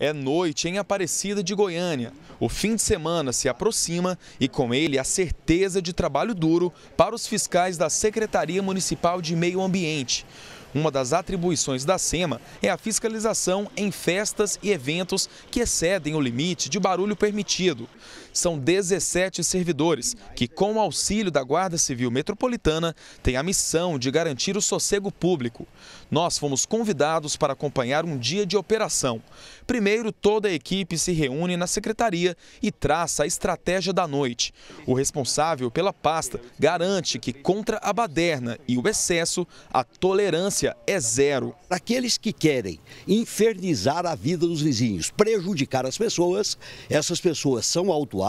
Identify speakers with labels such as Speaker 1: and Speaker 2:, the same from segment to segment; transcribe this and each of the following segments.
Speaker 1: É noite em Aparecida de Goiânia. O fim de semana se aproxima e com ele a certeza de trabalho duro para os fiscais da Secretaria Municipal de Meio Ambiente. Uma das atribuições da SEMA é a fiscalização em festas e eventos que excedem o limite de barulho permitido são 17 servidores que, com o auxílio da Guarda Civil Metropolitana, têm a missão de garantir o sossego público. Nós fomos convidados para acompanhar um dia de operação. Primeiro, toda a equipe se reúne na secretaria e traça a estratégia da noite. O responsável pela pasta garante que, contra a baderna e o excesso, a tolerância é zero. Aqueles que querem infernizar a vida dos vizinhos, prejudicar as pessoas, essas pessoas são autuadas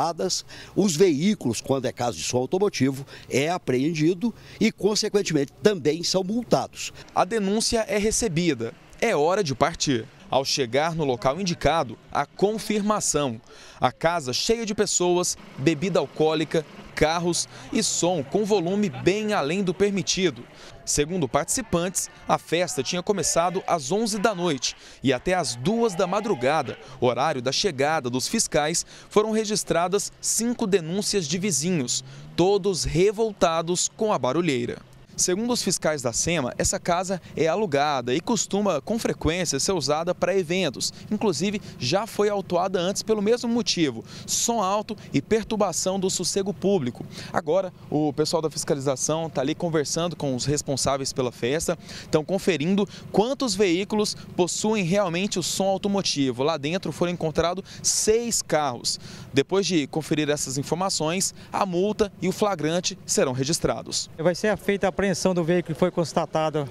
Speaker 1: os veículos, quando é caso de som automotivo, é apreendido e, consequentemente, também são multados. A denúncia é recebida. É hora de partir. Ao chegar no local indicado, a confirmação. A casa cheia de pessoas, bebida alcoólica, carros e som com volume bem além do permitido. Segundo participantes, a festa tinha começado às 11 da noite e até às 2 da madrugada, horário da chegada dos fiscais, foram registradas cinco denúncias de vizinhos, todos revoltados com a barulheira. Segundo os fiscais da SEMA, essa casa é alugada e costuma com frequência ser usada para eventos. Inclusive, já foi autuada antes pelo mesmo motivo: som alto e perturbação do sossego público. Agora, o pessoal da fiscalização está ali conversando com os responsáveis pela festa, estão conferindo quantos veículos possuem realmente o som automotivo. Lá dentro foram encontrados seis carros. Depois de conferir essas informações, a multa e o flagrante serão registrados. Vai ser feita a apreensão do veículo foi constatada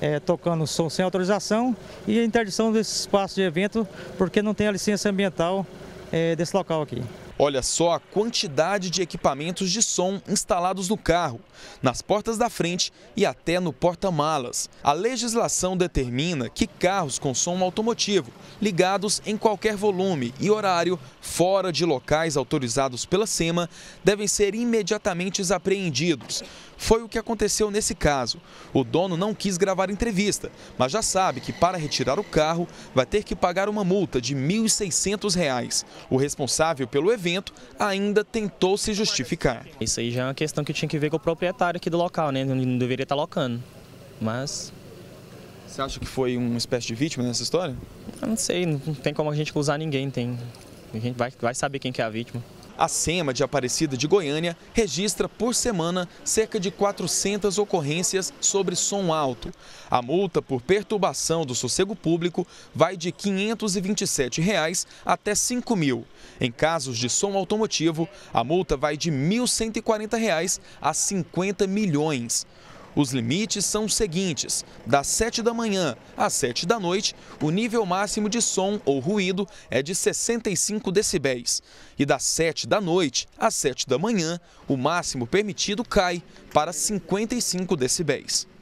Speaker 1: é, tocando som sem autorização e a interdição desse espaço de evento porque não tem a licença ambiental é, desse local aqui. Olha só a quantidade de equipamentos de som instalados no carro, nas portas da frente e até no porta-malas. A legislação determina que carros com som automotivo, ligados em qualquer volume e horário, fora de locais autorizados pela SEMA, devem ser imediatamente apreendidos. Foi o que aconteceu nesse caso. O dono não quis gravar entrevista, mas já sabe que para retirar o carro vai ter que pagar uma multa de R$ 1.600. O responsável pelo evento evento, ainda tentou se justificar. Isso aí já é uma questão que tinha que ver com o proprietário aqui do local, né? Não deveria estar locando, mas... Você acha que foi uma espécie de vítima nessa história? Eu não sei, não tem como a gente acusar ninguém, tem... A gente vai, vai saber quem que é a vítima. A SEMA de Aparecida de Goiânia registra por semana cerca de 400 ocorrências sobre som alto. A multa por perturbação do sossego público vai de R$ 527 reais até R$ 5 mil. Em casos de som automotivo, a multa vai de R$ 1.140 reais a 50 milhões. Os limites são os seguintes: das 7 da manhã às 7 da noite, o nível máximo de som ou ruído é de 65 decibéis. E das 7 da noite às 7 da manhã, o máximo permitido cai para 55 decibéis.